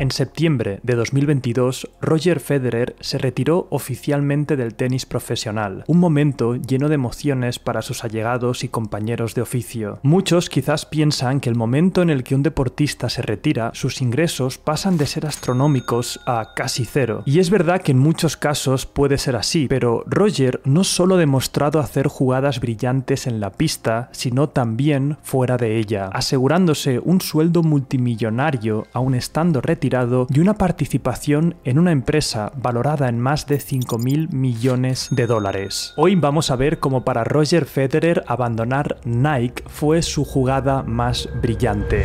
En septiembre de 2022, Roger Federer se retiró oficialmente del tenis profesional, un momento lleno de emociones para sus allegados y compañeros de oficio. Muchos quizás piensan que el momento en el que un deportista se retira, sus ingresos pasan de ser astronómicos a casi cero. Y es verdad que en muchos casos puede ser así, pero Roger no solo ha demostrado hacer jugadas brillantes en la pista, sino también fuera de ella, asegurándose un sueldo multimillonario aún estando retirado y una participación en una empresa valorada en más de 5.000 millones de dólares. Hoy vamos a ver cómo para Roger Federer abandonar Nike fue su jugada más brillante.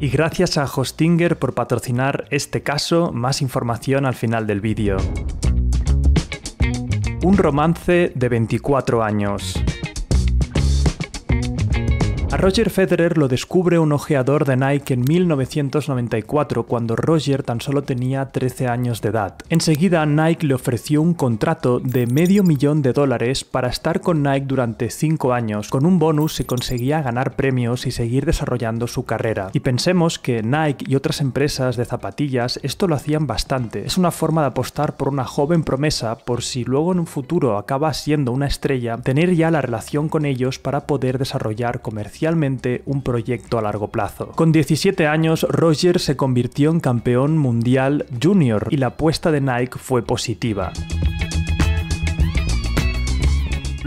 Y gracias a Hostinger por patrocinar este caso, más información al final del vídeo. Un romance de 24 años. Roger Federer lo descubre un ojeador de Nike en 1994, cuando Roger tan solo tenía 13 años de edad. Enseguida, Nike le ofreció un contrato de medio millón de dólares para estar con Nike durante 5 años, con un bonus si conseguía ganar premios y seguir desarrollando su carrera. Y pensemos que Nike y otras empresas de zapatillas esto lo hacían bastante. Es una forma de apostar por una joven promesa por si luego en un futuro acaba siendo una estrella, tener ya la relación con ellos para poder desarrollar comercial un proyecto a largo plazo. Con 17 años, Roger se convirtió en campeón mundial junior y la apuesta de Nike fue positiva.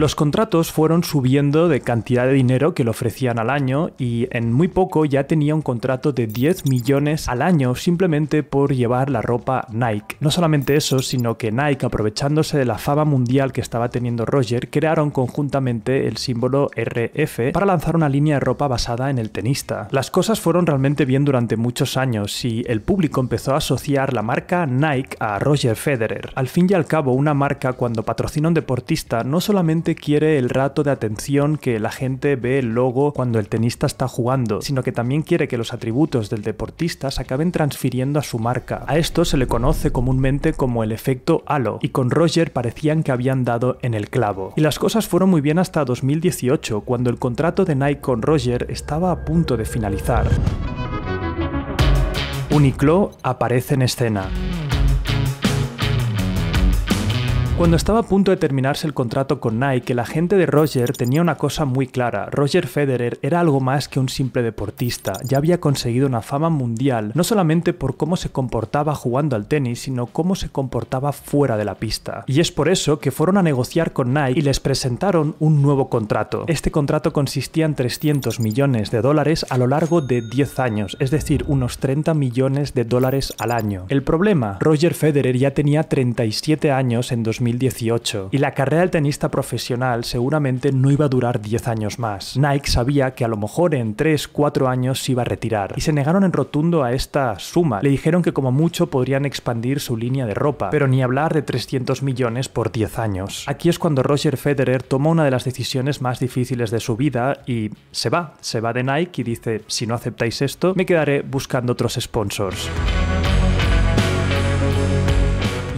Los contratos fueron subiendo de cantidad de dinero que le ofrecían al año y en muy poco ya tenía un contrato de 10 millones al año simplemente por llevar la ropa Nike. No solamente eso, sino que Nike, aprovechándose de la fama mundial que estaba teniendo Roger, crearon conjuntamente el símbolo RF para lanzar una línea de ropa basada en el tenista. Las cosas fueron realmente bien durante muchos años y el público empezó a asociar la marca Nike a Roger Federer. Al fin y al cabo, una marca cuando patrocina un deportista no solamente quiere el rato de atención que la gente ve el logo cuando el tenista está jugando, sino que también quiere que los atributos del deportista se acaben transfiriendo a su marca. A esto se le conoce comúnmente como el efecto halo, y con Roger parecían que habían dado en el clavo. Y las cosas fueron muy bien hasta 2018, cuando el contrato de Nike con Roger estaba a punto de finalizar. Uniqlo aparece en escena. Cuando estaba a punto de terminarse el contrato con Nike, la gente de Roger tenía una cosa muy clara. Roger Federer era algo más que un simple deportista. Ya había conseguido una fama mundial, no solamente por cómo se comportaba jugando al tenis, sino cómo se comportaba fuera de la pista. Y es por eso que fueron a negociar con Nike y les presentaron un nuevo contrato. Este contrato consistía en 300 millones de dólares a lo largo de 10 años, es decir, unos 30 millones de dólares al año. El problema, Roger Federer ya tenía 37 años en 2000 y la carrera del tenista profesional seguramente no iba a durar 10 años más. Nike sabía que a lo mejor en 3-4 años se iba a retirar, y se negaron en rotundo a esta suma. Le dijeron que como mucho podrían expandir su línea de ropa, pero ni hablar de 300 millones por 10 años. Aquí es cuando Roger Federer toma una de las decisiones más difíciles de su vida y se va, se va de Nike y dice, si no aceptáis esto, me quedaré buscando otros sponsors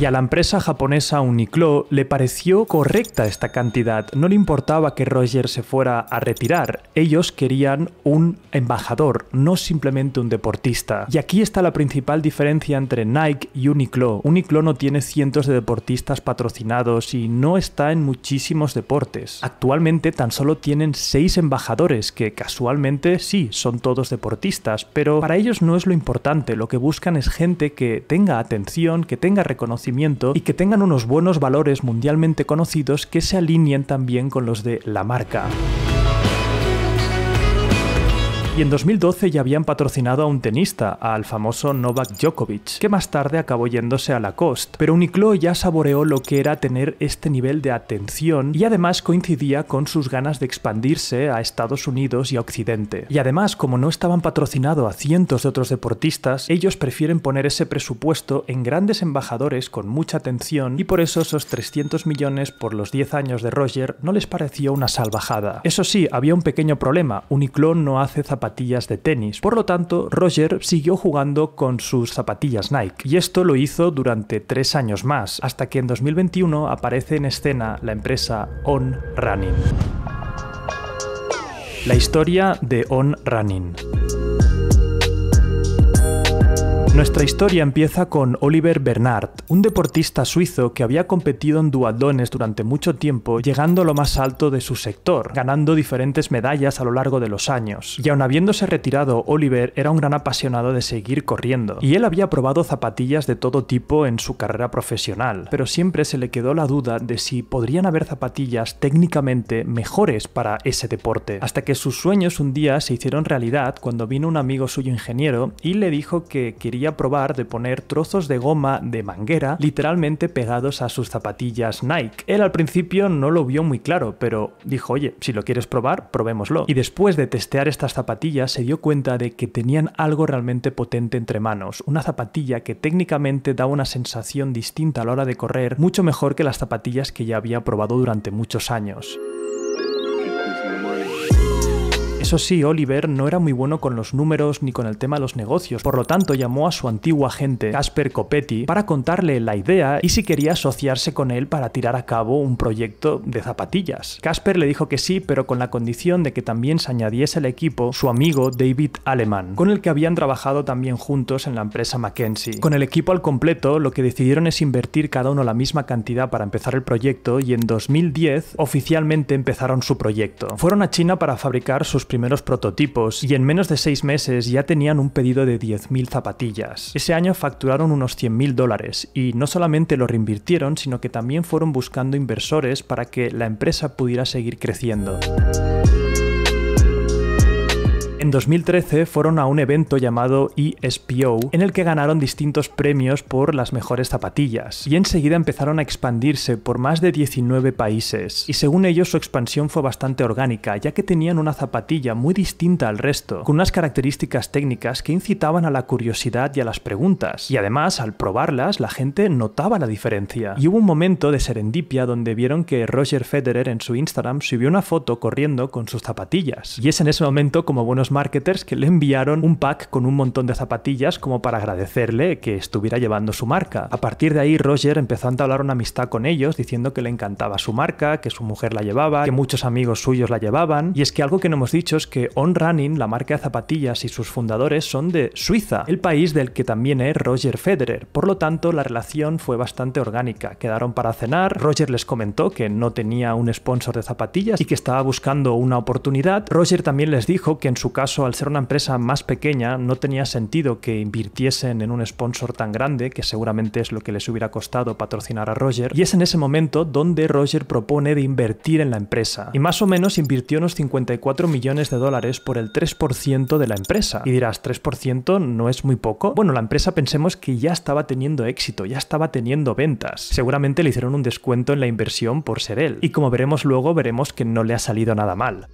y a la empresa japonesa Uniqlo le pareció correcta esta cantidad. No le importaba que Roger se fuera a retirar. Ellos querían un embajador, no simplemente un deportista. Y aquí está la principal diferencia entre Nike y Uniqlo. Uniqlo no tiene cientos de deportistas patrocinados y no está en muchísimos deportes. Actualmente tan solo tienen seis embajadores que casualmente sí, son todos deportistas, pero para ellos no es lo importante. Lo que buscan es gente que tenga atención, que tenga reconocimiento y que tengan unos buenos valores mundialmente conocidos que se alineen también con los de la marca. Y en 2012 ya habían patrocinado a un tenista, al famoso Novak Djokovic, que más tarde acabó yéndose a la Lacoste. Pero Uniqlo ya saboreó lo que era tener este nivel de atención y además coincidía con sus ganas de expandirse a Estados Unidos y a Occidente. Y además, como no estaban patrocinado a cientos de otros deportistas, ellos prefieren poner ese presupuesto en grandes embajadores con mucha atención y por eso esos 300 millones por los 10 años de Roger no les pareció una salvajada. Eso sí, había un pequeño problema, Uniqlo no hace zapatos zapatillas de tenis. Por lo tanto, Roger siguió jugando con sus zapatillas Nike, y esto lo hizo durante tres años más, hasta que en 2021 aparece en escena la empresa On Running. La historia de On Running. Nuestra historia empieza con Oliver Bernard, un deportista suizo que había competido en duatlones durante mucho tiempo, llegando a lo más alto de su sector, ganando diferentes medallas a lo largo de los años. Y aun habiéndose retirado, Oliver era un gran apasionado de seguir corriendo, y él había probado zapatillas de todo tipo en su carrera profesional, pero siempre se le quedó la duda de si podrían haber zapatillas técnicamente mejores para ese deporte, hasta que sus sueños un día se hicieron realidad cuando vino un amigo suyo ingeniero y le dijo que quería probar de poner trozos de goma de manguera literalmente pegados a sus zapatillas Nike. Él al principio no lo vio muy claro, pero dijo, oye, si lo quieres probar, probémoslo. Y después de testear estas zapatillas se dio cuenta de que tenían algo realmente potente entre manos, una zapatilla que técnicamente da una sensación distinta a la hora de correr, mucho mejor que las zapatillas que ya había probado durante muchos años. Eso sí, Oliver no era muy bueno con los números ni con el tema de los negocios, por lo tanto llamó a su antiguo agente, Casper Copetti, para contarle la idea y si quería asociarse con él para tirar a cabo un proyecto de zapatillas. Casper le dijo que sí, pero con la condición de que también se añadiese al equipo su amigo David Aleman, con el que habían trabajado también juntos en la empresa McKenzie. Con el equipo al completo, lo que decidieron es invertir cada uno la misma cantidad para empezar el proyecto y en 2010 oficialmente empezaron su proyecto. Fueron a China para fabricar sus primeros prototipos y en menos de seis meses ya tenían un pedido de 10.000 zapatillas. Ese año facturaron unos 100.000 dólares y no solamente lo reinvirtieron, sino que también fueron buscando inversores para que la empresa pudiera seguir creciendo. En 2013 fueron a un evento llamado ESPO, en el que ganaron distintos premios por las mejores zapatillas, y enseguida empezaron a expandirse por más de 19 países, y según ellos su expansión fue bastante orgánica, ya que tenían una zapatilla muy distinta al resto, con unas características técnicas que incitaban a la curiosidad y a las preguntas, y además al probarlas la gente notaba la diferencia. Y hubo un momento de serendipia donde vieron que Roger Federer en su Instagram subió una foto corriendo con sus zapatillas, y es en ese momento como buenos marketers que le enviaron un pack con un montón de zapatillas como para agradecerle que estuviera llevando su marca. A partir de ahí, Roger empezó a hablar una amistad con ellos diciendo que le encantaba su marca, que su mujer la llevaba, que muchos amigos suyos la llevaban. Y es que algo que no hemos dicho es que On Running, la marca de zapatillas y sus fundadores son de Suiza, el país del que también es Roger Federer. Por lo tanto, la relación fue bastante orgánica. Quedaron para cenar, Roger les comentó que no tenía un sponsor de zapatillas y que estaba buscando una oportunidad. Roger también les dijo que en su caso caso, al ser una empresa más pequeña, no tenía sentido que invirtiesen en un sponsor tan grande, que seguramente es lo que les hubiera costado patrocinar a Roger, y es en ese momento donde Roger propone de invertir en la empresa. Y más o menos invirtió unos 54 millones de dólares por el 3% de la empresa. Y dirás, ¿3% no es muy poco? Bueno, la empresa pensemos que ya estaba teniendo éxito, ya estaba teniendo ventas. Seguramente le hicieron un descuento en la inversión por ser él. Y como veremos luego, veremos que no le ha salido nada mal.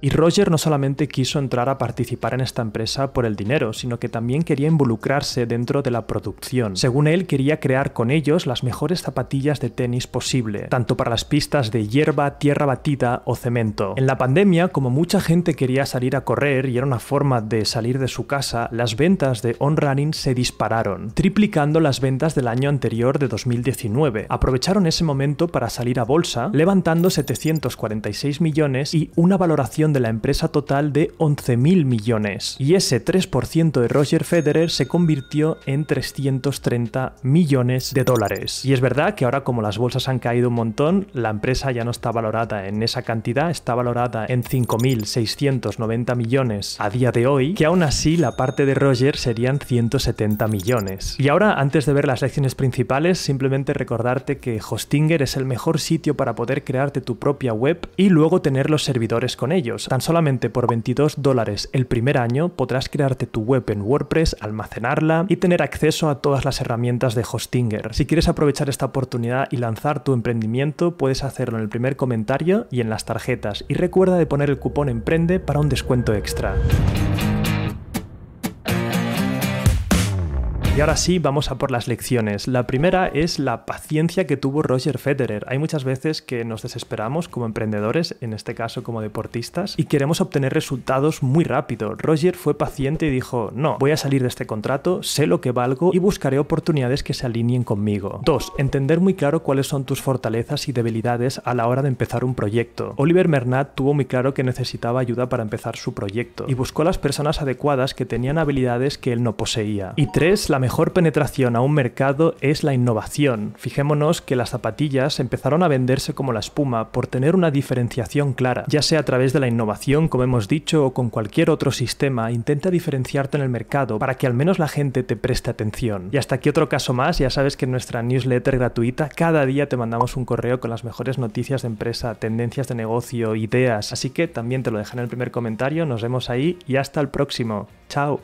Y Roger no solamente quiso entrar a participar en esta empresa por el dinero, sino que también quería involucrarse dentro de la producción. Según él, quería crear con ellos las mejores zapatillas de tenis posible, tanto para las pistas de hierba, tierra batida o cemento. En la pandemia, como mucha gente quería salir a correr y era una forma de salir de su casa, las ventas de On Running se dispararon, triplicando las ventas del año anterior de 2019. Aprovecharon ese momento para salir a bolsa, levantando 746 millones y una valoración de la empresa total de 11.000 millones, y ese 3% de Roger Federer se convirtió en 330 millones de dólares. Y es verdad que ahora como las bolsas han caído un montón, la empresa ya no está valorada en esa cantidad, está valorada en 5.690 millones a día de hoy, que aún así la parte de Roger serían 170 millones. Y ahora, antes de ver las lecciones principales, simplemente recordarte que Hostinger es el mejor sitio para poder crearte tu propia web y luego tener los servidores con ellos Tan solamente por 22 dólares el primer año podrás crearte tu web en WordPress, almacenarla y tener acceso a todas las herramientas de Hostinger. Si quieres aprovechar esta oportunidad y lanzar tu emprendimiento, puedes hacerlo en el primer comentario y en las tarjetas. Y recuerda de poner el cupón EMPRENDE para un descuento extra. Y ahora sí, vamos a por las lecciones. La primera es la paciencia que tuvo Roger Federer. Hay muchas veces que nos desesperamos como emprendedores, en este caso como deportistas, y queremos obtener resultados muy rápido. Roger fue paciente y dijo, no, voy a salir de este contrato, sé lo que valgo y buscaré oportunidades que se alineen conmigo. 2. Entender muy claro cuáles son tus fortalezas y debilidades a la hora de empezar un proyecto. Oliver Mernat tuvo muy claro que necesitaba ayuda para empezar su proyecto y buscó las personas adecuadas que tenían habilidades que él no poseía. Y tres, La mejor penetración a un mercado es la innovación. Fijémonos que las zapatillas empezaron a venderse como la espuma por tener una diferenciación clara, ya sea a través de la innovación, como hemos dicho, o con cualquier otro sistema, intenta diferenciarte en el mercado para que al menos la gente te preste atención. Y hasta aquí otro caso más, ya sabes que en nuestra newsletter gratuita cada día te mandamos un correo con las mejores noticias de empresa, tendencias de negocio, ideas, así que también te lo dejan en el primer comentario, nos vemos ahí y hasta el próximo. Chao.